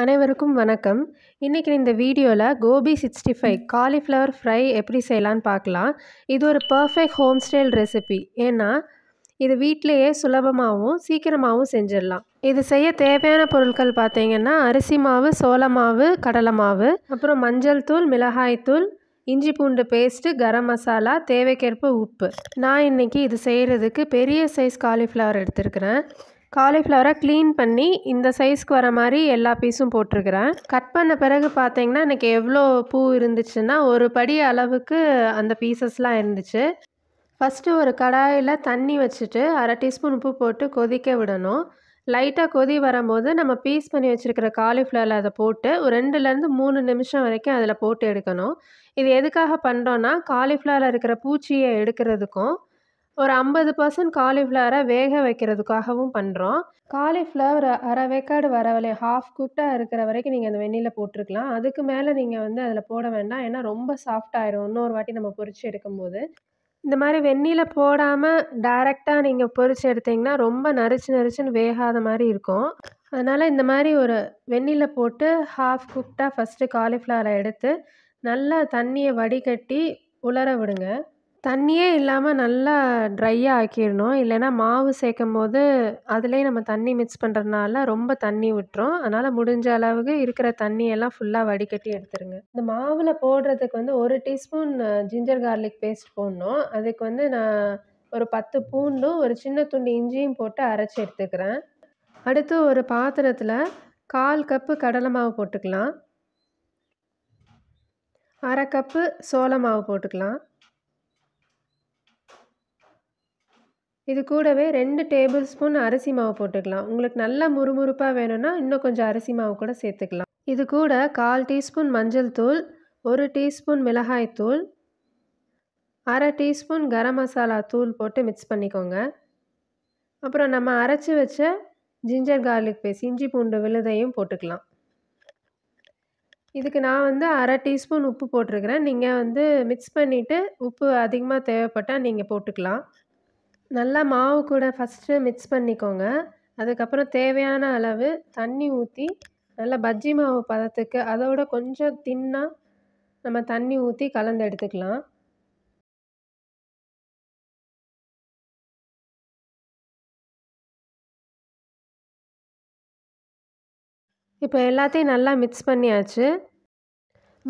அனைவருக்கும் வணக்கம் இன்றைக்கி இந்த வீடியோவில் gobi sixty five cauliflower fry எப்படி செய்யலான்னு பார்க்கலாம் இது ஒரு பர்ஃபெக்ட் ஹோம் ஸ்டைல் ரெசிபி ஏன்னா இது வீட்டிலேயே சுலபமாகவும் சீக்கிரமாகவும் செஞ்சிடலாம் இது செய்ய தேவையான பொருட்கள் பார்த்திங்கன்னா அரிசி மாவு சோள மாவு கடலை மாவு அப்புறம் மஞ்சள் தூள் மிளகாய் தூள் இஞ்சி பூண்டு பேஸ்ட்டு கரம் மசாலா தேவைக்கேற்ப உப்பு நான் இன்றைக்கி இது செய்கிறதுக்கு பெரிய சைஸ் காலிஃப்ளவர் எடுத்துருக்கிறேன் காலிஃப்ளவரை க்ளீன் பண்ணி இந்த சைஸ்க்கு வர மாதிரி எல்லா பீஸும் போட்டிருக்கிறேன் கட் பண்ண பிறகு பார்த்தீங்கன்னா எனக்கு எவ்வளோ பூ இருந்துச்சுன்னா ஒரு படி அளவுக்கு அந்த பீசஸ்லாம் இருந்துச்சு ஃபஸ்ட்டு ஒரு கடாயில் தண்ணி வச்சுட்டு அரை டீஸ்பூன் உப்பு போட்டு கொதிக்க விடணும் லைட்டாக கொதி வரும்போது நம்ம பீஸ் பண்ணி வச்சுருக்கிற காலிஃப்ளவரில் அதை போட்டு ஒரு ரெண்டுலேருந்து மூணு நிமிஷம் வரைக்கும் அதில் போட்டு எடுக்கணும் இது எதுக்காக பண்ணுறோன்னா காலிஃப்ளவரில் இருக்கிற பூச்சியை எடுக்கிறதுக்கும் ஒரு ஐம்பது பர்சன்ட் காலிஃப்ளவரை வேக வைக்கிறதுக்காகவும் பண்ணுறோம் காலிஃப்ளவர் அரை வேக்காடு வரவலே ஹாஃப் குக்டாக இருக்கிற வரைக்கும் நீங்கள் அந்த வெந்நியில் போட்டிருக்கலாம் அதுக்கு மேலே நீங்கள் வந்து அதில் போட வேண்டாம் ஏன்னா ரொம்ப சாஃப்டாயிரும் இன்னொரு வாட்டி நம்ம பொறிச்சு எடுக்கும்போது இந்த மாதிரி வெந்நியில் போடாமல் டைரெக்டாக நீங்கள் பொறிச்சு எடுத்தீங்கன்னா ரொம்ப நரிச்சு நரிச்சுன்னு வேகாத மாதிரி இருக்கும் அதனால் இந்த மாதிரி ஒரு வெந்நியில் போட்டு ஹாஃப் குக்டாக ஃபஸ்ட்டு காலிஃப்ளவரை எடுத்து நல்லா தண்ணியை வடிகட்டி உலர விடுங்க தண்ணியே இல்லாமல் நல்லா ட்ரையாக ஆக்கிடணும் இல்லைன்னா மாவு சேர்க்கும் போது அதிலே நம்ம தண்ணி மிக்ஸ் பண்ணுறதுனால ரொம்ப தண்ணி விட்டுரும் அதனால் முடிஞ்ச அளவுக்கு இருக்கிற தண்ணியெல்லாம் ஃபுல்லாக வடிகட்டி எடுத்துருங்க இந்த மாவில் போடுறதுக்கு வந்து ஒரு டீஸ்பூன் ஜிஞ்சர் கார்லிக் பேஸ்ட் போடணும் அதுக்கு வந்து நான் ஒரு பத்து பூண்டும் ஒரு சின்ன துண்டு இஞ்சியும் போட்டு அரைச்சி எடுத்துக்கிறேன் அடுத்து ஒரு பாத்திரத்தில் கால் கப்பு கடலை மாவு போட்டுக்கலாம் அரை கப்பு சோள மாவு போட்டுக்கலாம் இது கூடவே ரெண்டு டேபிள் ஸ்பூன் அரிசி மாவு போட்டுக்கலாம் உங்களுக்கு நல்லா முறுமுறுப்பாக வேணும்னா இன்னும் கொஞ்சம் அரிசி மாவு கூட சேர்த்துக்கலாம் இது கூட கால் டீஸ்பூன் மஞ்சள் தூள் ஒரு டீஸ்பூன் மிளகாய் தூள் அரை டீஸ்பூன் கரம் மசாலா தூள் போட்டு மிக்ஸ் பண்ணிக்கோங்க அப்புறம் நம்ம அரைச்சி வச்ச ஜிஞ்சர் கார்லிக் பேஸ்ட் இஞ்சி பூண்டு விழுதையும் போட்டுக்கலாம் இதுக்கு நான் வந்து அரை டீஸ்பூன் உப்பு போட்டிருக்கிறேன் நீங்கள் வந்து மிக்ஸ் பண்ணிவிட்டு உப்பு அதிகமாக தேவைப்பட்டால் நீங்கள் போட்டுக்கலாம் நல்லா மாவு கூட ஃபஸ்ட்டு மிக்ஸ் பண்ணிக்கோங்க அதுக்கப்புறம் தேவையான அளவு தண்ணி ஊற்றி நல்லா பஜ்ஜி மாவு பதத்துக்கு அதோட கொஞ்சம் தின்னாக நம்ம தண்ணி ஊற்றி கலந்து எடுத்துக்கலாம் இப்போ எல்லாத்தையும் நல்லா மிக்ஸ் பண்ணியாச்சு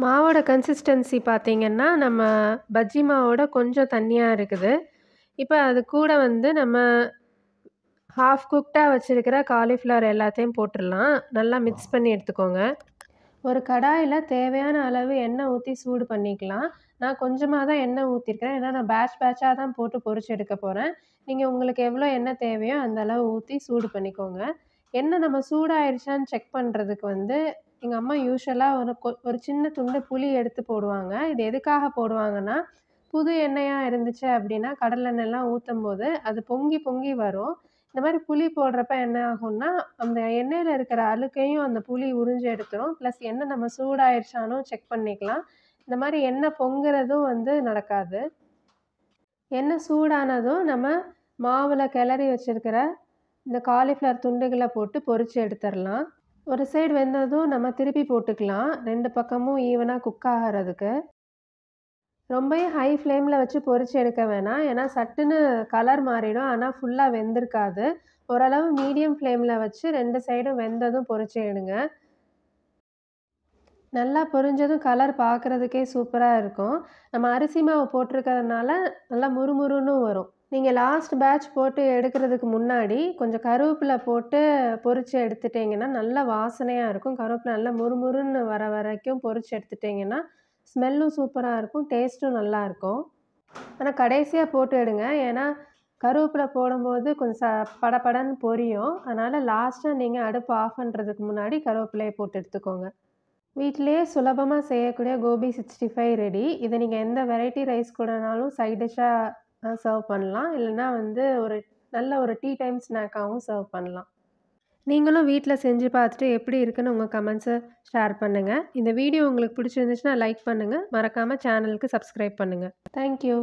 மாவோட கன்சிஸ்டன்சி பார்த்திங்கன்னா நம்ம பஜ்ஜி மாவோட கொஞ்சம் தண்ணியாக இருக்குது இப்போ அது கூட வந்து நம்ம ஹாஃப் குக்டாக வச்சுருக்கிற காலிஃப்ளவர் எல்லாத்தையும் போட்டுடலாம் நல்லா மிக்ஸ் பண்ணி எடுத்துக்கோங்க ஒரு கடாயில் தேவையான அளவு எண்ணெய் ஊற்றி சூடு பண்ணிக்கலாம் நான் கொஞ்சமாக தான் எண்ணெய் ஊற்றிருக்கிறேன் ஏன்னா நான் பேட்ச் பேட்சாக தான் போட்டு பொறிச்சு எடுக்க போகிறேன் நீங்கள் உங்களுக்கு எவ்வளோ எண்ணெய் தேவையோ அந்த அளவு ஊற்றி சூடு பண்ணிக்கோங்க எண்ணெய் நம்ம சூடாயிருச்சான்னு செக் பண்ணுறதுக்கு வந்து எங்கள் அம்மா யூஸ்வலாக ஒரு ஒரு சின்ன துண்டு புளி எடுத்து போடுவாங்க இது எதுக்காக போடுவாங்கன்னா புது எண்ணெயாக இருந்துச்சு அப்படின்னா கடலெண்ணெய்லாம் ஊற்றும் போது அது பொங்கி பொங்கி வரும் இந்த மாதிரி புளி போடுறப்ப என்ன ஆகும்னா அந்த எண்ணெயில் இருக்கிற அழுக்கையும் அந்த புளி உறிஞ்சு எடுத்துரும் ப்ளஸ் எண்ணெய் நம்ம சூடாயிருச்சானும் செக் பண்ணிக்கலாம் இந்த மாதிரி எண்ணெய் பொங்குறதும் வந்து நடக்காது எண்ணெய் சூடானதும் நம்ம மாவில் கிளறி வச்சிருக்கிற இந்த காலிஃப்ளவர் துண்டுகளை போட்டு பொறிச்சு எடுத்துடலாம் ஒரு சைடு வெந்ததும் நம்ம திருப்பி போட்டுக்கலாம் ரெண்டு பக்கமும் ஈவனாக குக் ஆகிறதுக்கு ரொம்பவே ஹை ஃப்ளேமில் வச்சு பொறிச்சு எடுக்க வேணாம் ஏன்னா சட்டுன்னு கலர் மாறிடும் ஆனால் ஃபுல்லாக வெந்திருக்காது ஓரளவு மீடியம் ஃப்ளேமில் வச்சு ரெண்டு சைடும் வெந்ததும் பொறிச்சு எடுங்க நல்லா பொரிஞ்சதும் கலர் பார்க்குறதுக்கே சூப்பராக இருக்கும் நம்ம அரிசி மாவு போட்டிருக்கிறதுனால நல்லா முறுமுறுன்னு வரும் நீங்கள் லாஸ்ட் பேட்ச் போட்டு எடுக்கிறதுக்கு முன்னாடி கொஞ்சம் கருவேப்பில போட்டு பொறிச்சு எடுத்துட்டிங்கன்னா நல்ல வாசனையாக இருக்கும் கருவேப்பில நல்லா முறுமுறுன்னு வர வரைக்கும் பொறிச்சு எடுத்துட்டிங்கன்னா ஸ்மெல்லும் சூப்பராக இருக்கும் டேஸ்ட்டும் நல்லாயிருக்கும் ஆனால் கடைசியாக போட்டு எடுங்க ஏன்னா கருவேப்பிலை போடும்போது கொஞ்சம் ச படப்படன்னு பொரியும் அதனால் லாஸ்ட்டாக நீங்கள் அடுப்பு ஆஃப் பண்ணுறதுக்கு முன்னாடி கருவேப்பிலையை போட்டு எடுத்துக்கோங்க வீட்டிலேயே சுலபமாக செய்யக்கூடிய கோபி சிக்ஸ்டி ஃபைவ் ரெடி இதை நீங்கள் எந்த வெரைட்டி ரைஸ் கூடனாலும் சைட் டிஷ்ஷாக சர்வ் பண்ணலாம் இல்லைன்னா வந்து ஒரு நல்ல ஒரு டீ டைம் ஸ்நாக்காகவும் சர்வ் பண்ணலாம் நீங்களும் வீட்டில் செஞ்சு பார்த்துட்டு எப்படி இருக்குன்னு உங்கள் கமெண்ட்ஸை ஷேர் பண்ணுங்கள் இந்த வீடியோ உங்களுக்கு பிடிச்சிருந்துச்சுன்னா லைக் பண்ணுங்கள் மறக்காமல் சேனலுக்கு சப்ஸ்கிரைப் பண்ணுங்கள் தேங்க்யூ